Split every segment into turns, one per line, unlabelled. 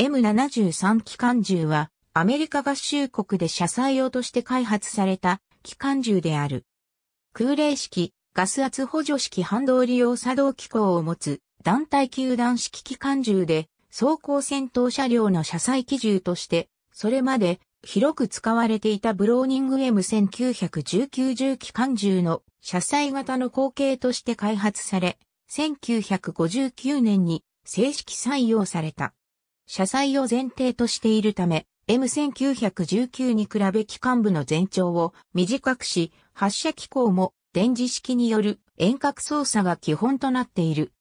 M73 機関銃はアメリカ合衆国で車載用として開発された機関銃である。空冷式、ガス圧補助式反動利用作動機構を持つ団体球団式機関銃で装甲戦闘車両の車載機銃としてそれまで広く使われていたブローニング M1919 重機関銃の車載型の後継として開発され、1959年に正式採用された。車載を前提としているため、M1919 に比べ機関部の全長を短くし、発射機構も電磁式による遠隔操作が基本となっている。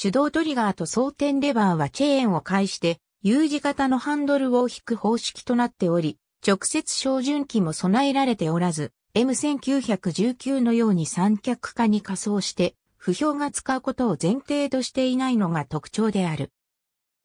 手動トリガーと装填レバーはチェーンを介して U 字型のハンドルを引く方式となっており、直接照準器も備えられておらず、M1919 のように三脚化に仮装して、不評が使うことを前提としていないのが特徴である。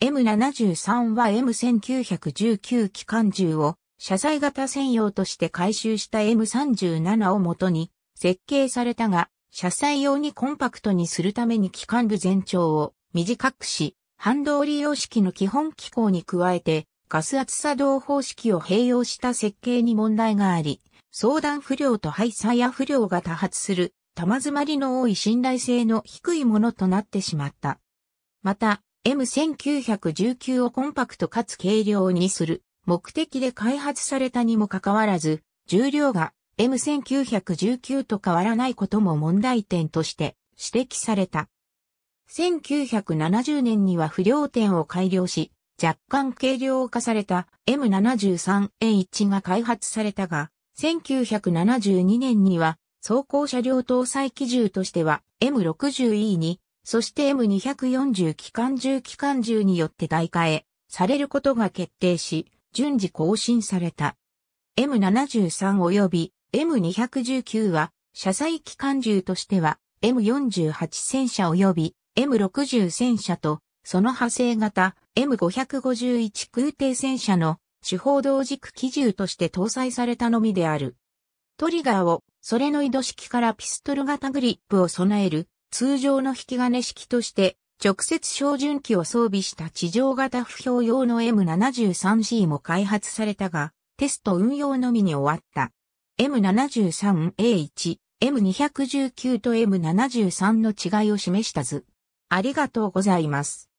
M73 は M1919 機関銃を車載型専用として回収した M37 をもとに設計されたが、車載用にコンパクトにするために機関部全長を短くし、半導利用式の基本機構に加えて、ガス圧作動方式を併用した設計に問題があり、相談不良と排差や不良が多発する、玉詰まりの多い信頼性の低いものとなってしまった。また、M1919 をコンパクトかつ軽量にする目的で開発されたにもかかわらず、重量が M1919 と変わらないことも問題点として指摘された。1970年には不良点を改良し、若干軽量化された M73A1 が開発されたが、1972年には走行車両搭載機銃としては M60E にそして M240 機関銃機関銃によって代替えされることが決定し、順次更新された。M73 及び M219 は、車載機関銃としては、M48 戦車及び M60 戦車と、その派生型 M551 空挺戦車の手法同軸機銃として搭載されたのみである。トリガーを、それの移動式からピストル型グリップを備える通常の引き金式として、直接照準器を装備した地上型不評用の M73C も開発されたが、テスト運用のみに終わった。M73A1、M219 と M73 の違いを示した図。ありがとうございます。